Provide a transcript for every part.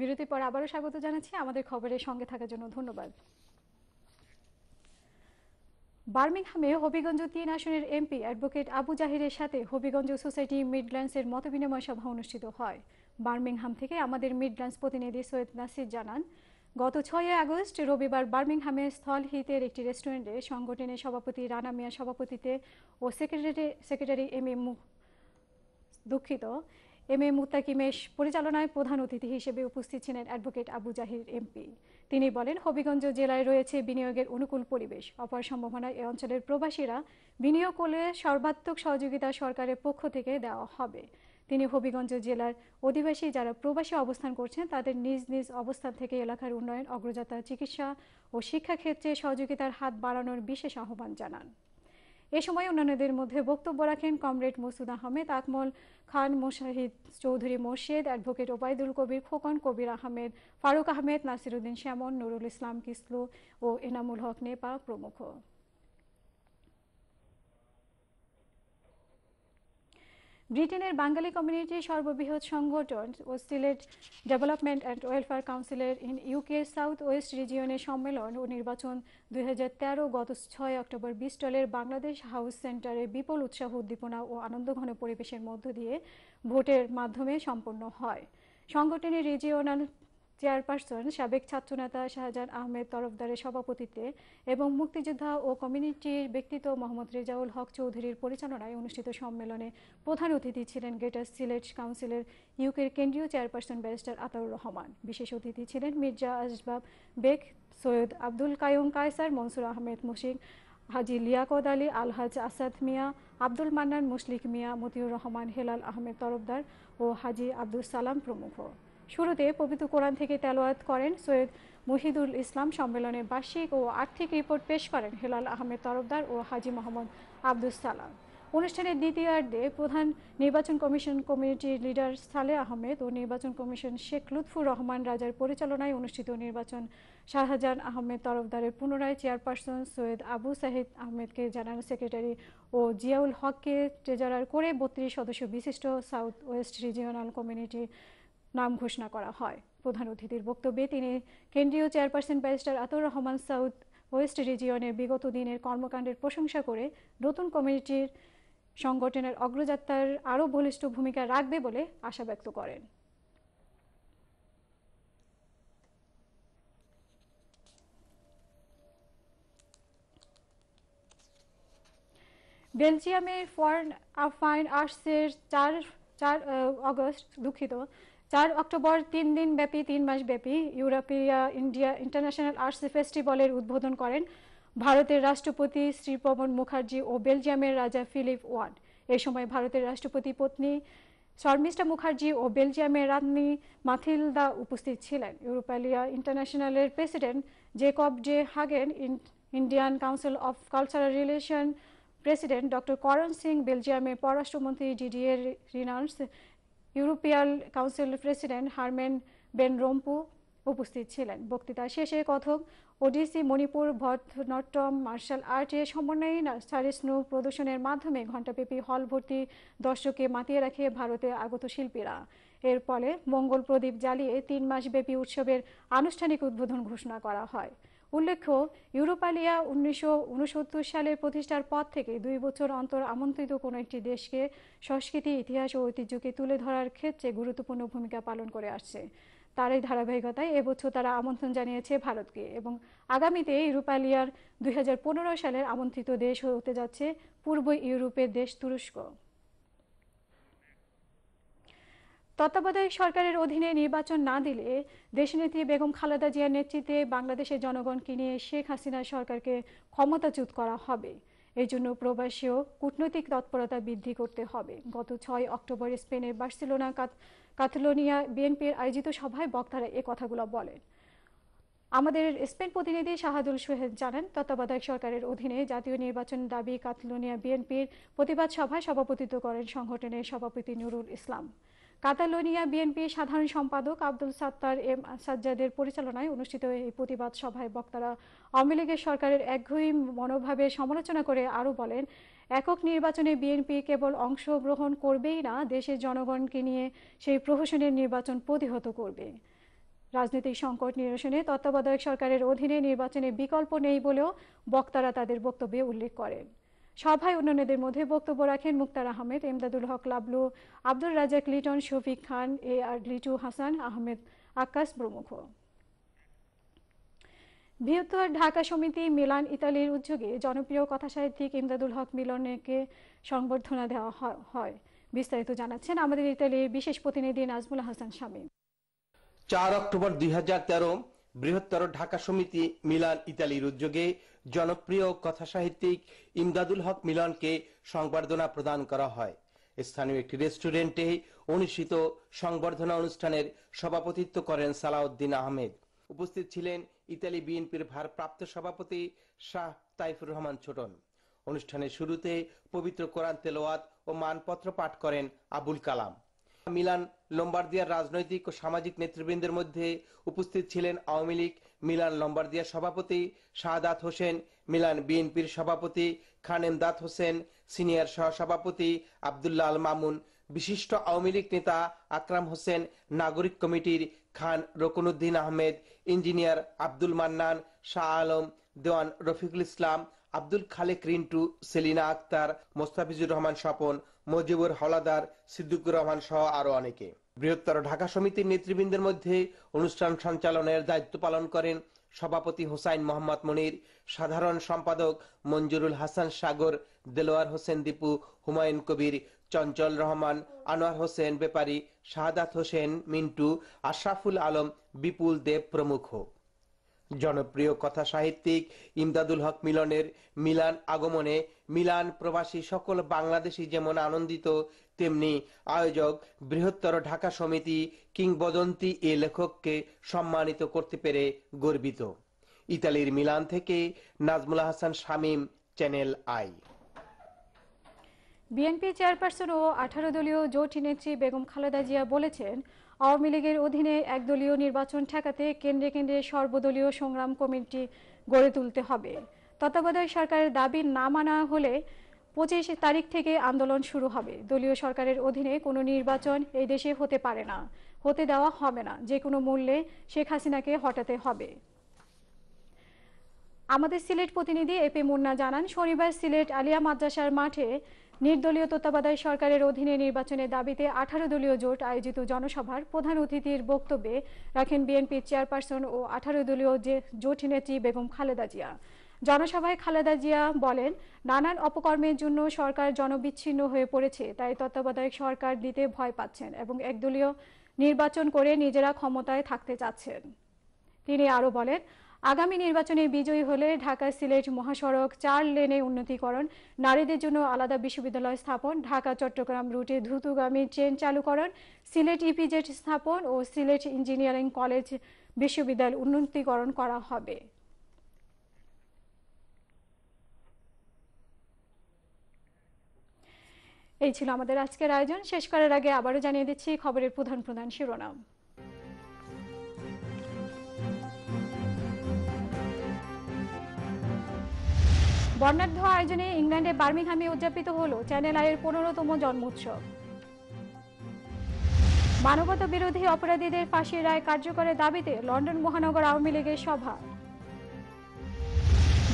বিরতির পর আবারও স্বাগত জানাচ্ছি আমাদের খবরের সঙ্গে থাকার জন্য ধন্যবাদ বার্মিংহামে হবিগঞ্জ তিন আসনের এমপি অ্যাডভোকেট আবু জাহিরের সাথে হবিগঞ্জ সোসাইটি মিডল্যান্ডসের বিনিময় সভা অনুষ্ঠিত হয় বার্মিংহাম থেকে আমাদের মিডল্যান্ডস প্রতিনিধি সৈয়দ নাসির জানান গত ছয় আগস্ট রবিবার বার্মিংহামের স্থল হিতের একটি রেস্টুরেন্টে সংগঠনের সভাপতি রানা মিয়া সভাপতিতে ও সেক্রেটারি সেক্রেটারি এম এম দুঃখিত এম এ মুত্তাকিমেশ পরিচালনায় প্রধান অতিথি হিসেবে উপস্থিত ছিলেন অ্যাডভোকেট আবু জাহির এমপি তিনি বলেন হবিগঞ্জ জেলায় রয়েছে বিনিয়োগের অনুকূল পরিবেশ অপার সম্ভাবনায় এ অঞ্চলের প্রবাসীরা বিনিয়োগ করলে সর্বাত্মক সহযোগিতা সরকারের পক্ষ থেকে দেওয়া হবে তিনি হবিগঞ্জ জেলার অধিবাসী যারা প্রবাসী অবস্থান করছেন তাদের নিজ নিজ অবস্থান থেকে এলাকার উন্নয়ন অগ্রযাত্রা চিকিৎসা ও শিক্ষাক্ষেত্রে সহযোগিতার হাত বাড়ানোর বিশেষ আহ্বান জানান এ সময় অন্যান্যদের মধ্যে বক্তব্য রাখেন কমরেড মসুদ আহমেদ আকমল খান মোশাহিদ চৌধুরী মোর্শেদ অ্যাডভোকেট ওবায়দুল কবির খোকন কবির আহমেদ ফারুক আহমেদ নাসিরুদ্দিন শ্যামন নুরুল ইসলাম কিসলু ও এনামুল হক নেপা প্রমুখ ব্রিটেনের বাঙালি কমিউনিটির সর্ববৃহৎ সংগঠন ও সিলেট ডেভেলপমেন্ট অ্যান্ড ওয়েলফেয়ার কাউন্সিলের ইন ইউকে সাউথ ওয়েস্ট রিজিয়নের সম্মেলন ও নির্বাচন দুই গত ছয় অক্টোবর বিস্টলের বাংলাদেশ হাউস সেন্টারে বিপুল উৎসাহ উদ্দীপনা ও আনন্দঘন পরিবেশের মধ্য দিয়ে ভোটের মাধ্যমে সম্পন্ন হয় সংগঠনের রিজিওনাল চেয়ারপারসন সাবেক ছাত্রনেতা শাহজাহান আহমেদ তরফদারের সভাপতিত্বে এবং মুক্তিযোদ্ধা ও কমিউনিটির ব্যক্তিত্ব মোহাম্মদ রেজাউল হক চৌধুরীর পরিচালনায় অনুষ্ঠিত সম্মেলনে প্রধান অতিথি ছিলেন গ্রেটার সিলেট কাউন্সিলের ইউকের কেন্দ্রীয় চেয়ারপারসন ব্যারিস্টার আতাউর রহমান বিশেষ অতিথি ছিলেন মির্জা আসবাব বেগ সৈয়দ আব্দুল কায়ুম কায়সার মনসুর আহমেদ মুশিক হাজি লিয়াকদ আলী আলহাজ আসাদ মিয়া আব্দুল মান্নান মুসলিক মিয়া মতিউর রহমান হেলাল আহমেদ তরফদার ও হাজি আব্দুল সালাম প্রমুখ শুরুতে পবিত্র কোরআন থেকে তেলোয়াত করেন সৈয়দ মুহিদুল ইসলাম সম্মেলনে বার্ষিক ও আর্থিক রিপোর্ট পেশ করেন হেলাল আহমেদ তরফদার ও হাজি মোহাম্মদ আব্দুল সালাম অনুষ্ঠানের দ্বিতীয়ার্ধে প্রধান নির্বাচন কমিশন কমিটির লিডার সালে আহমেদ ও নির্বাচন কমিশন শেখ লুৎফুর রহমান রাজার পরিচালনায় অনুষ্ঠিত নির্বাচন শাহজাহান আহমেদ তরফদারের পুনরায় চেয়ারপারসন সৈয়দ আবু সাহেদ আহমেদকে জেনারেল সেক্রেটারি ও জিয়াউল হককে ট্রেজারার করে বত্রিশ সদস্য বিশিষ্ট সাউথ ওয়েস্ট রিজিওনাল কমিউনিটি নাম ঘোষণা করা হয় প্রধান অতিথির বক্তব্যে তিনি কেন্দ্রীয় চেয়ারপারসন ব্যারিস্টার আতর রহমান সাউদ ওয়েস্ট রিজিয়নের বিগত দিনের কর্মকাণ্ডের প্রশংসা করে নতুন কমিটির সংগঠনের অগ্রযাত্রার আরও বলিষ্ঠ ভূমিকা রাখবে বলে আশা ব্যক্ত করেন বেলজিয়ামে ফরেন ফাইন আর্টসের চার চার অগস্ট দুঃখিত চার অক্টোবর তিন দিন ব্যাপী তিন মাস ব্যাপী ইউরোপিয়া ইন্ডিয়া ইন্টারন্যাশনাল আর্টস ফেস্টিভ্যালের উদ্বোধন করেন ভারতের রাষ্ট্রপতি শ্রী পবন মুখার্জি ও বেলজিয়ামের রাজা ফিলিপ ওয়ান এ সময় ভারতের রাষ্ট্রপতি পত্নী শর্মিষ্ঠা মুখার্জি ও বেলজিয়ামের রানী মাথিলদা উপস্থিত ছিলেন ইউরোপালিয়া ইন্টারন্যাশনালের president Jacob J Hagen Indian council of cultural relation president doctor Karan Singh বেলজিয়ামের পররাষ্ট্রমন্ত্রী জিডিএ Reynders European council president Herman Van Rompuy উপস্থিত ছিলেন বক্তৃতা শেষে কথক ওডিসি মণিপুর ভরতনাট্যম মার্শাল আর্ট আর্টে সমন্বয়ে সারিস্নু প্রদর্শনের মাধ্যমে ঘণ্টাব্যাপী হল ভর্তি দর্শককে মাতিয়ে রাখে ভারতে আগত শিল্পীরা এর ফলে মঙ্গল প্রদীপ জ্বালিয়ে তিন মাসব্যাপী উৎসবের আনুষ্ঠানিক উদ্বোধন ঘোষণা করা হয় উল্লেখ্য ইউরোপালিয়া উনিশশো সালের প্রতিষ্ঠার পর থেকে দুই বছর অন্তর আমন্ত্রিত কোনো একটি দেশকে সংস্কৃতি ইতিহাস ও ঐতিহ্যকে তুলে ধরার ক্ষেত্রে গুরুত্বপূর্ণ ভূমিকা পালন করে আসছে তার এই ধারাবাহিকতায় এবছর তারা আমন্ত্রণ জানিয়েছে ভারতকে এবং আগামীতে ইউরোপালিয়ার দুই সালের আমন্ত্রিত দেশ হতে যাচ্ছে পূর্ব ইউরোপের দেশ তুরস্ক তত্ত্বাবধায়ক সরকারের অধীনে নির্বাচন না দিলে দেশনেত্রী বেগম খালেদা জিয়ার নেতৃত্বে বাংলাদেশের জনগণকে নিয়ে শেখ হাসিনার সরকারকে ক্ষমতাচ্যুত করা হবে এই জন্য প্রবাসীও কূটনৈতিক তৎপরতা বৃদ্ধি করতে হবে গত ছয় অক্টোবর স্পেনের বার্সেলোনা কাথলোনিয়া বিএনপির আয়োজিত সভায় বক্তারা এ কথাগুলো বলেন আমাদের স্পেন প্রতিনিধি শাহাদুল সোহেদ জানান তত্ত্বাবধায়ক সরকারের অধীনে জাতীয় নির্বাচন দাবি কাতলোনিয়া বিএনপির প্রতিবাদ সভায় সভাপতিত্ব করেন সংগঠনের সভাপতি নুরুল ইসলাম কাতালোনিয়া বিএনপি সাধারণ সম্পাদক আব্দুল সাত্তার এম সাজ্জাদের পরিচালনায় অনুষ্ঠিত এই প্রতিবাদ সভায় বক্তারা আওয়ামী লীগের সরকারের একঘেয়েমি মনোভাবে সমালোচনা করে আরও বলেন একক নির্বাচনে বিএনপি কেবল অংশগ্রহণ করবেই না দেশের জনগণকে নিয়ে সেই প্রহসনের নির্বাচন প্রতিহত করবে রাজনৈতিক সংকট নিরসনে তত্ত্বাবধায়ক সরকারের অধীনে নির্বাচনে বিকল্প নেই বলেও বক্তারা তাদের বক্তব্যে উল্লেখ করেন সভায় অন্যান্যদের মধ্যে বক্তব্য রাখেন মুক্তার আহমেদ এমদাদুল হক লাবলু আব্দুল রাজাক লিটন শফিক খান এ আর লিটু হাসান আহমেদ আকাশ প্রমুখ বৃহত্তর ঢাকা সমিতি মিলান ইতালির উদ্যোগে জনপ্রিয় কথাসাহিত্যিক ইমদাদুল হক মিলনকে সংবর্ধনা দেওয়া হয় বিস্তারিত জানাচ্ছেন আমাদের ইতালির বিশেষ প্রতিনিধি নাজমুল হাসান স্বামী চার অক্টোবর দুই বৃহত্তর ঢাকা সমিতি মিলান ইতালির উদ্যোগে জনপ্রিয় কথাসাহিত্যিক ইমদাদুল হক মিলনকে সংবর্ধনা প্রদান করা হয় স্থানীয় একটি রেস্টুরেন্টে অনুষ্ঠিত সংবর্ধনা অনুষ্ঠানের সভাপতিত্ব করেন সালাউদ্দিন আহমেদ উপস্থিত ছিলেন ইতালি বিএনপির ভারপ্রাপ্ত সভাপতি শাহ তাইফুর রহমান ছোটন অনুষ্ঠানের শুরুতে পবিত্র কোরআন তেলোয়াত ও মানপত্র পাঠ করেন আবুল কালাম মিলান লম্বার্দিয়ার রাজনৈতিক ও সামাজিক নেতৃবৃন্দের মধ্যে উপস্থিত ছিলেন আওয়ামী লীগ মিলান লম্বার্দিয়ার সভাপতি শাহাদাত হোসেন মিলান বিএনপির সভাপতি খানেম দাত হোসেন সিনিয়র সহসভাপতি আবদুল্লাহ আল মামুন বিশিষ্ট আওয়ামী লীগ নেতা আকরাম হোসেন নাগরিক কমিটির খান রকনুদ্দিন আহমেদ ইঞ্জিনিয়ার আব্দুল মান্নান শাহ আলম দেওয়ান রফিকুল ইসলাম আব্দুল খালেক রিন্টু সেলিনা আক্তার মোস্তাফিজুর রহমান স্বপন মজিবুর হলাদার সিদ্দিকুর রহমান সহ আরো অনেকে বৃহত্তর ঢাকা সমিতির নেতৃবৃন্দের মধ্যে অনুষ্ঠান সঞ্চালনের দায়িত্ব পালন করেন সভাপতি হোসাইন মোহাম্মদ মনির সাধারণ সম্পাদক মঞ্জুরুল হাসান সাগর দেলোয়ার হোসেন দীপু হুমায়ুন কবির চঞ্চল রহমান আনোয়ার হোসেন বেপারি শাহাদাত হোসেন মিন্টু আশরাফুল আলম বিপুল দেব প্রমুখ জনপ্রিয় কথা সাহিত্যিক ইমদাদুল হক মিলনের মিলান আগমনে মিলান প্রবাসী সকল বাংলাদেশি যেমন আনন্দিত তেমনি আয়োজক বৃহত্তর ঢাকা সমিতি কিংবদন্তি এ লেখককে সম্মানিত করতে পেরে গর্বিত ইতালির মিলান থেকে Nazmul Hasan Shamim channel I BNP chairperson ও আঠারো দলীয় জোট নেত্রী বেগম খালেদা জিয়া বলেছেন আওয়ামী লীগের অধীনে একদলীয় নির্বাচন ঠেকাতে কেন্দ্রে কেন্দ্রে সর্বদলীয় সংগ্রাম কমিটি গড়ে তুলতে হবে তত্ত্বাবধায়ক সরকারের দাবি না মানা হলে পঁচিশ তারিখ থেকে আন্দোলন শুরু হবে দলীয় সরকারের অধীনে কোনো নির্বাচন এই দেশে হতে পারে না হতে দেওয়া হবে না যে কোনো মূল্যে শেখ হাসিনাকে হটাতে হবে আমাদের সিলেট প্রতিনিধি এপি মুন্না জানান শনিবার সিলেট আলিয়া মাদ্রাসার মাঠে নির্দলীয় তত্ত্বাবধায়ক সরকারের অধীনে নির্বাচনের দাবিতে আঠারো দলীয় জোট আয়োজিত জনসভার প্রধান অতিথির বক্তব্যে রাখেন বিএনপির চেয়ারপারসন ও আঠারো দলীয় জোট নেত্রী বেগম খালেদা জিয়া জনসভায় খালেদা জিয়া বলেন নানান অপকর্মের জন্য সরকার জনবিচ্ছিন্ন হয়ে পড়েছে তাই তত্ত্বাবধায়ক সরকার দিতে ভয় পাচ্ছেন এবং একদলীয় নির্বাচন করে নিজেরা ক্ষমতায় থাকতে চাচ্ছেন তিনি আরও বলেন আগামী নির্বাচনে বিজয়ী হলে ঢাকা সিলেট মহাসড়ক চার লেনে উন্নতিকরণ নারীদের জন্য আলাদা বিশ্ববিদ্যালয় স্থাপন ঢাকা চট্টগ্রাম রুটে দ্রুতগামী ট্রেন চালুকরণ সিলেট ইপিজেড স্থাপন ও সিলেট ইঞ্জিনিয়ারিং কলেজ বিশ্ববিদ্যালয় উন্নতিকরণ করা হবে এই ছিল আমাদের আজকের আয়োজন শেষ করার আগে আবারও জানিয়ে দিচ্ছি খবরের প্রধান প্রধান শিরোনাম বর্ণাঢ্য আয়োজনে ইংল্যান্ডে বার্মিংহামে উদযাপিত হল চ্যানেল আয়ের পনেরোতম জন্মোৎসব মানবত বিরোধী অপরাধীদের ফাঁসির রায় কার্যকরের দাবিতে লন্ডন মহানগর আওয়ামী লীগের সভা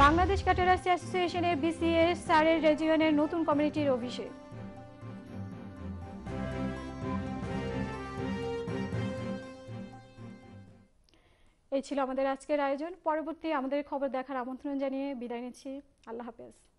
বাংলাদেশ ক্যাটেরাস অ্যাসোসিয়েশনের বিসিএস সারের রেজিয়নের নতুন কমিটির অভিষেক এই ছিল আমাদের আজকের আয়োজন পরবর্তী আমাদের খবর দেখার আমন্ত্রণ জানিয়ে বিদায় নিচ্ছি আল্লাহ হাফেজ